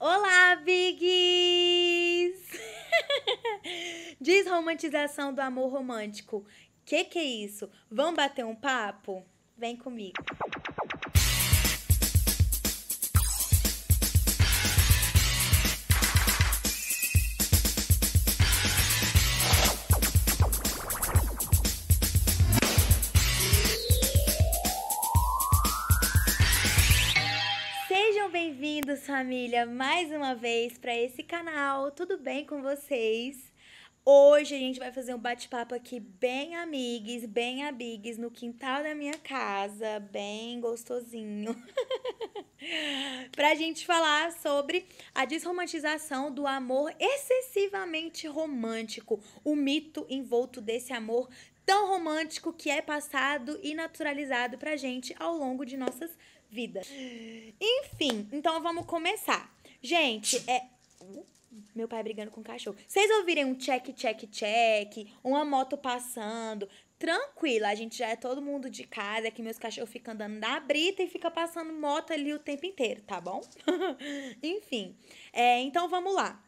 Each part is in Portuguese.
Olá, Bigs! Desromantização do amor romântico. Que que é isso? Vamos bater um papo? Vem comigo. Bem-vindos, família, mais uma vez para esse canal. Tudo bem com vocês? Hoje a gente vai fazer um bate-papo aqui bem amigues, bem amigues, no quintal da minha casa, bem gostosinho. pra gente falar sobre a desromantização do amor excessivamente romântico, o mito envolto desse amor tão romântico que é passado e naturalizado pra gente ao longo de nossas vidas vida. Enfim, então vamos começar. Gente, é. Meu pai brigando com o cachorro. Vocês ouvirem um check, check, check, uma moto passando. Tranquila, a gente já é todo mundo de casa, é que meus cachorros ficam andando na brita e fica passando moto ali o tempo inteiro, tá bom? Enfim, é, então vamos lá.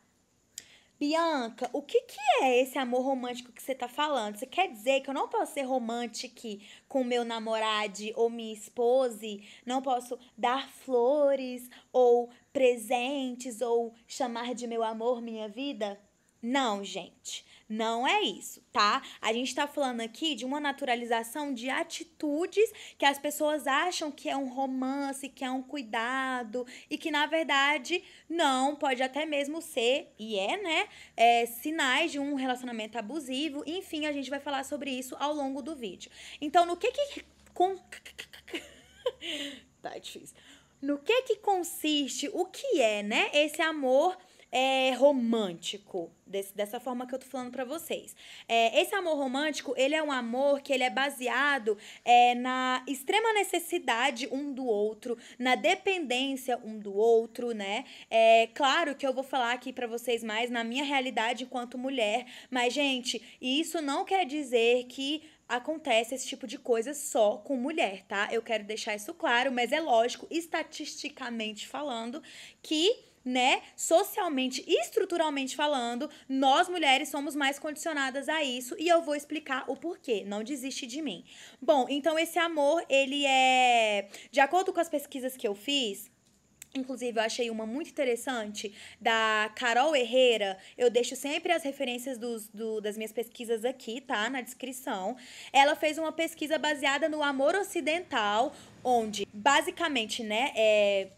Bianca, o que, que é esse amor romântico que você tá falando? Você quer dizer que eu não posso ser romântica com meu namorado ou minha esposa? Não posso dar flores ou presentes ou chamar de meu amor minha vida? Não, gente. Não é isso, tá? A gente tá falando aqui de uma naturalização de atitudes que as pessoas acham que é um romance, que é um cuidado e que na verdade não, pode até mesmo ser, e é, né? É, sinais de um relacionamento abusivo. Enfim, a gente vai falar sobre isso ao longo do vídeo. Então, no que que. Com... tá difícil no que que consiste, o que é, né, esse amor é, romântico, desse, dessa forma que eu tô falando para vocês. É, esse amor romântico, ele é um amor que ele é baseado é, na extrema necessidade um do outro, na dependência um do outro, né? É claro que eu vou falar aqui para vocês mais na minha realidade enquanto mulher, mas gente, isso não quer dizer que acontece esse tipo de coisa só com mulher, tá? Eu quero deixar isso claro, mas é lógico, estatisticamente falando, que né, socialmente e estruturalmente falando, nós mulheres somos mais condicionadas a isso e eu vou explicar o porquê. Não desiste de mim. Bom, então esse amor, ele é, de acordo com as pesquisas que eu fiz, Inclusive, eu achei uma muito interessante da Carol Herrera. Eu deixo sempre as referências dos, do, das minhas pesquisas aqui, tá? Na descrição. Ela fez uma pesquisa baseada no amor ocidental, onde basicamente, né, é,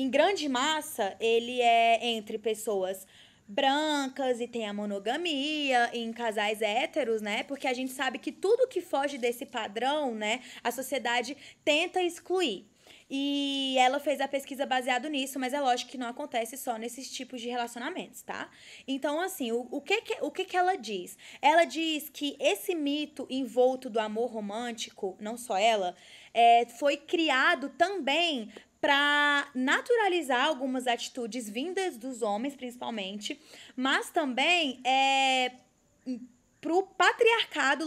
em grande massa, ele é entre pessoas brancas e tem a monogamia em casais héteros, né? Porque a gente sabe que tudo que foge desse padrão, né, a sociedade tenta excluir. E ela fez a pesquisa baseado nisso, mas é lógico que não acontece só nesses tipos de relacionamentos, tá? Então, assim, o, o, que, que, o que, que ela diz? Ela diz que esse mito envolto do amor romântico, não só ela, é, foi criado também para naturalizar algumas atitudes vindas dos homens, principalmente, mas também é, para o patriarcado,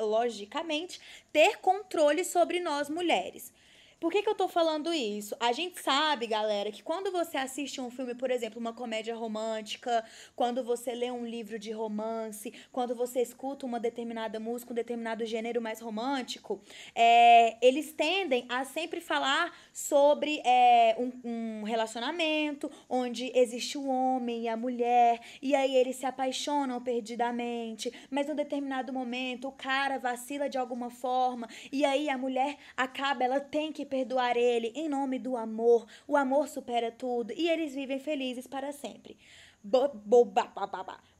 logicamente, ter controle sobre nós mulheres. Por que, que eu tô falando isso? A gente sabe, galera, que quando você assiste um filme, por exemplo, uma comédia romântica, quando você lê um livro de romance, quando você escuta uma determinada música, um determinado gênero mais romântico, é, eles tendem a sempre falar sobre é, um, um relacionamento onde existe o homem e a mulher, e aí eles se apaixonam perdidamente, mas num determinado momento o cara vacila de alguma forma, e aí a mulher acaba, ela tem que perdoar ele em nome do amor. O amor supera tudo e eles vivem felizes para sempre. Bo, boba,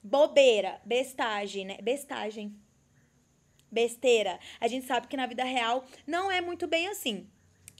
Bobeira, bestagem, né? Bestagem. Besteira. A gente sabe que na vida real não é muito bem assim.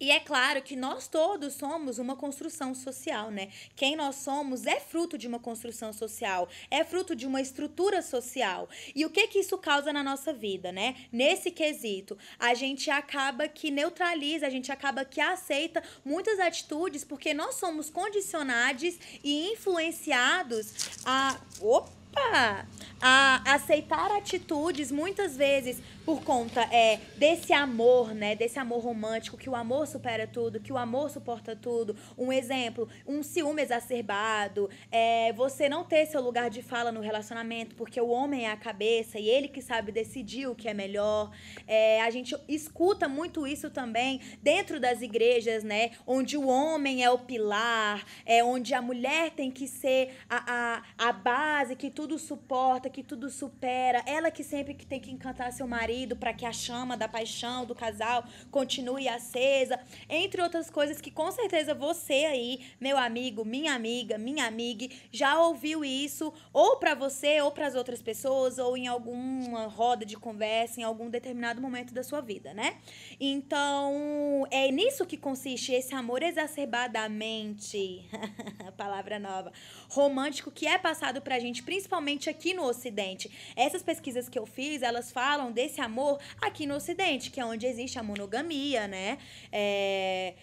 E é claro que nós todos somos uma construção social, né? Quem nós somos é fruto de uma construção social, é fruto de uma estrutura social. E o que que isso causa na nossa vida, né? Nesse quesito, a gente acaba que neutraliza, a gente acaba que aceita muitas atitudes porque nós somos condicionados e influenciados a opa, a aceitar atitudes muitas vezes por conta é, desse amor, né? Desse amor romântico, que o amor supera tudo, que o amor suporta tudo. Um exemplo, um ciúme exacerbado, é, você não ter seu lugar de fala no relacionamento, porque o homem é a cabeça e ele que sabe decidir o que é melhor. É, a gente escuta muito isso também dentro das igrejas, né? Onde o homem é o pilar, é onde a mulher tem que ser a, a, a base que tudo suporta que tudo supera, ela que sempre que tem que encantar seu marido para que a chama da paixão do casal continue acesa, entre outras coisas que com certeza você aí, meu amigo, minha amiga, minha amiga, já ouviu isso ou para você ou para as outras pessoas ou em alguma roda de conversa em algum determinado momento da sua vida, né? Então, é nisso que consiste esse amor exacerbadamente, palavra nova, romântico que é passado pra gente principalmente aqui no Ocidente. Essas pesquisas que eu fiz, elas falam desse amor aqui no Ocidente, que é onde existe a monogamia, né? É,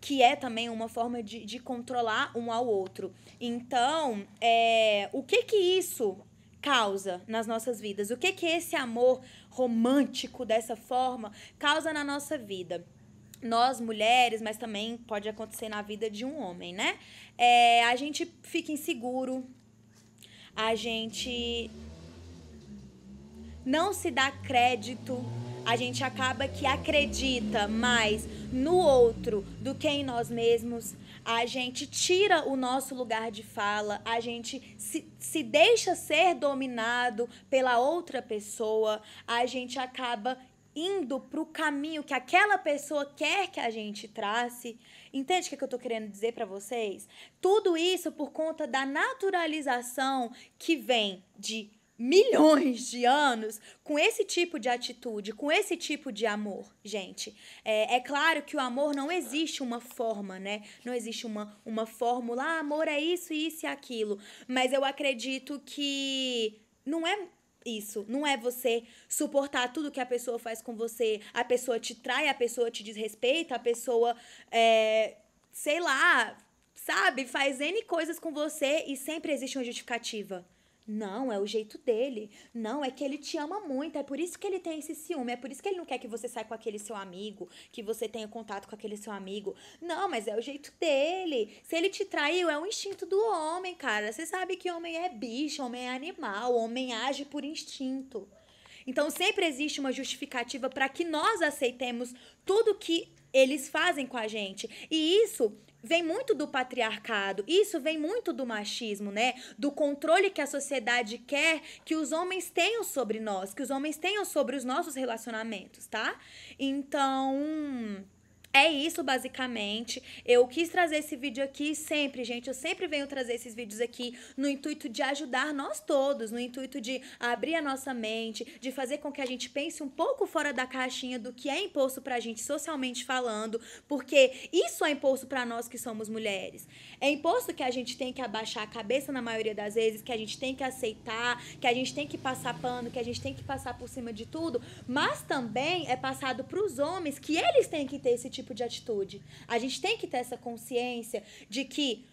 que é também uma forma de, de controlar um ao outro. Então, é, o que que isso causa nas nossas vidas? O que que esse amor romântico dessa forma causa na nossa vida? Nós mulheres, mas também pode acontecer na vida de um homem, né? É, a gente fica inseguro, a gente não se dá crédito, a gente acaba que acredita mais no outro do que em nós mesmos, a gente tira o nosso lugar de fala, a gente se, se deixa ser dominado pela outra pessoa, a gente acaba indo pro caminho que aquela pessoa quer que a gente trace. Entende o que, é eu tô querendo dizer para vocês? Tudo isso por conta da naturalização que vem de milhões de anos com esse tipo de atitude, com esse tipo de amor, gente. É, é, claro que o amor não existe uma forma, né? Não existe uma, uma fórmula, ah, amor é isso, isso e aquilo. Mas eu acredito que não é isso. Não é você suportar tudo que a pessoa faz com você. A pessoa te trai, a pessoa te desrespeita, a pessoa, é, sei lá, sabe, faz N coisas com você e sempre existe uma justificativa. Não, é o jeito dele. Não, é que ele te ama muito. É por isso que ele tem esse ciúme. É por isso que ele não quer que você saia com aquele seu amigo, que você tenha contato com aquele seu amigo. Não, mas é o jeito dele. Se ele te traiu, é o instinto do homem, cara. Você sabe que homem é bicho, homem é animal, homem age por instinto. Então sempre existe uma justificativa para que nós aceitemos tudo que eles fazem com a gente. E isso Vem muito do patriarcado, isso vem muito do machismo, né? Do controle que a sociedade quer que os homens tenham sobre nós, que os homens tenham sobre os nossos relacionamentos, tá? Então é isso, basicamente. Eu quis trazer esse vídeo aqui sempre, gente. Eu sempre venho trazer esses vídeos aqui no intuito de ajudar nós todos, no intuito de abrir a nossa mente, de fazer com que a gente pense um pouco fora da caixinha do que é imposto pra gente socialmente falando, porque isso é imposto para nós que somos mulheres. É imposto que a gente tem que abaixar a cabeça na maioria das vezes, que a gente tem que aceitar, que a gente tem que passar pano, que a gente tem que passar por cima de tudo, mas também é passado pros homens que eles têm que ter esse tipo tipo de atitude. A gente tem que ter essa consciência de que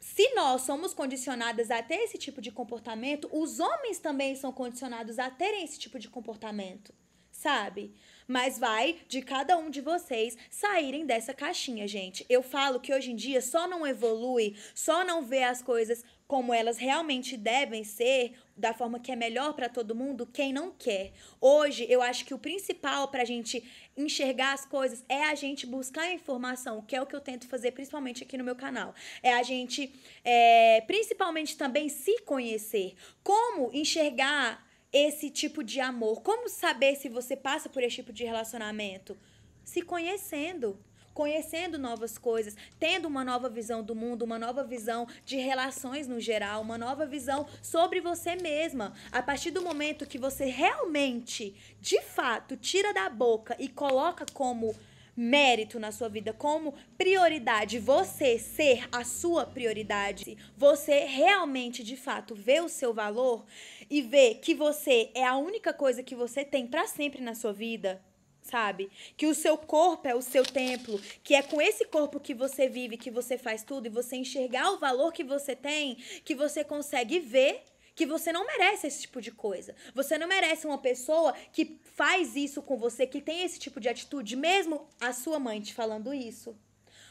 se nós somos condicionadas a ter esse tipo de comportamento, os homens também são condicionados a terem esse tipo de comportamento, sabe? Mas vai de cada um de vocês saírem dessa caixinha, gente. Eu falo que hoje em dia só não evolui, só não vê as coisas como elas realmente devem ser, da forma que é melhor para todo mundo, quem não quer. Hoje, eu acho que o principal para a gente enxergar as coisas é a gente buscar informação, que é o que eu tento fazer principalmente aqui no meu canal. É a gente, é, principalmente também, se conhecer. Como enxergar esse tipo de amor? Como saber se você passa por esse tipo de relacionamento? Se conhecendo conhecendo novas coisas, tendo uma nova visão do mundo, uma nova visão de relações no geral, uma nova visão sobre você mesma. A partir do momento que você realmente, de fato, tira da boca e coloca como mérito na sua vida, como prioridade, você ser a sua prioridade, você realmente de fato vê o seu valor e vê que você é a única coisa que você tem para sempre na sua vida, sabe? Que o seu corpo é o seu templo, que é com esse corpo que você vive, que você faz tudo, e você enxergar o valor que você tem, que você consegue ver que você não merece esse tipo de coisa. Você não merece uma pessoa que faz isso com você, que tem esse tipo de atitude, mesmo a sua mãe te falando isso.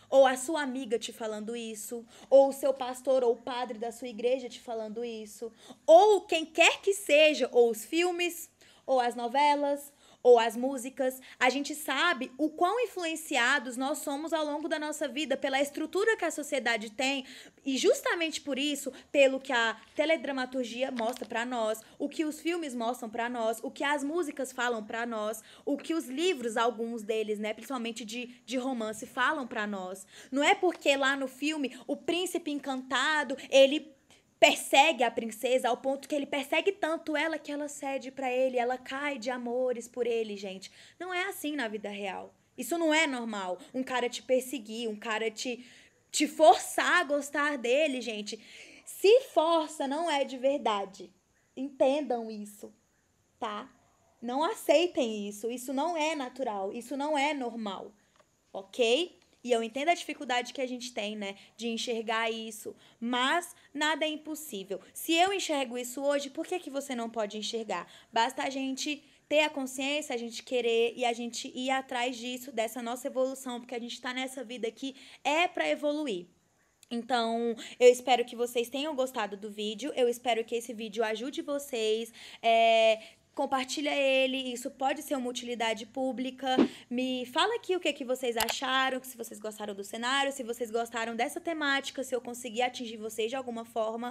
Ou a sua amiga te falando isso, ou o seu pastor ou o padre da sua igreja te falando isso, ou quem quer que seja, ou os filmes, ou as novelas, ou as músicas. A gente sabe o quão influenciados nós somos ao longo da nossa vida pela estrutura que a sociedade tem e justamente por isso, pelo que a teledramaturgia mostra para nós, o que os filmes mostram para nós, o que as músicas falam para nós, o que os livros, alguns deles, né, principalmente de, de romance, falam para nós. Não é porque lá no filme o príncipe encantado, ele persegue a princesa ao ponto que ele persegue tanto ela que ela cede para ele, ela cai de amores por ele, gente. Não é assim na vida real. Isso não é normal. Um cara te perseguir, um cara te te forçar a gostar dele, gente. Se força não é de verdade. Entendam isso, tá? Não aceitem isso. Isso não é natural, isso não é normal. OK? E eu entendo a dificuldade que a gente tem, né, de enxergar isso, mas nada é impossível. Se eu enxergo isso hoje, por que que você não pode enxergar? Basta a gente ter a consciência, a gente querer e a gente ir atrás disso, dessa nossa evolução, porque a gente está nessa vida aqui é para evoluir. Então, eu espero que vocês tenham gostado do vídeo. Eu espero que esse vídeo ajude vocês. É, compartilha ele, isso pode ser uma utilidade pública. Me fala aqui o que, é que vocês acharam, se vocês gostaram do cenário, se vocês gostaram dessa temática, se eu consegui atingir vocês de alguma forma.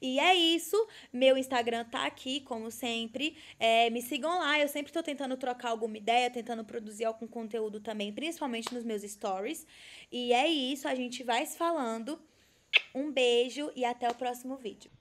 E é isso. Meu Instagram tá aqui, como sempre. É, me sigam lá, eu sempre tô tentando trocar alguma ideia, tentando produzir algum conteúdo também, principalmente nos meus stories. E é isso, a gente vai se falando. Um beijo e até o próximo vídeo.